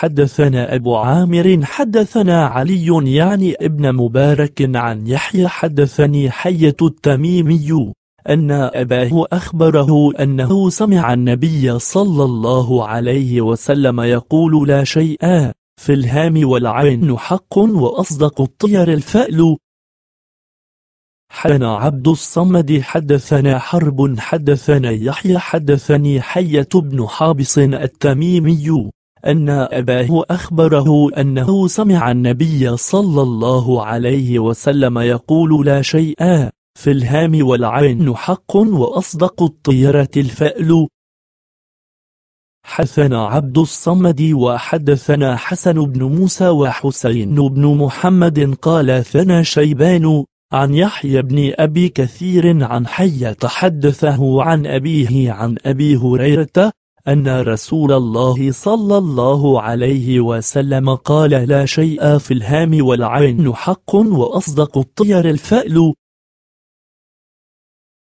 حدثنا أبو عامر حدثنا علي يعني ابن مبارك عن يحيى حدثني حية التميمي أن أباه أخبره أنه سمع النبي صلى الله عليه وسلم يقول لا شيء في الهام والعين حق وأصدق الطير الفأل حدثنا عبد الصمد حدثنا حرب حدثنا يحيى حدثني حية بن حابس التميمي أن أباه أخبره أنه سمع النبي صلى الله عليه وسلم يقول لا شيء في الهام والعين حق وأصدق الطيرة الفأل حثنا عبد الصمد وحدثنا حسن بن موسى وحسين بن محمد قال ثنا شيبان عن يحيى بن أبي كثير عن حي تحدثه عن أبيه عن أبي هريرة أن رسول الله صلى الله عليه وسلم قال لا شيء في الهام والعين حق وأصدق الطير الفأل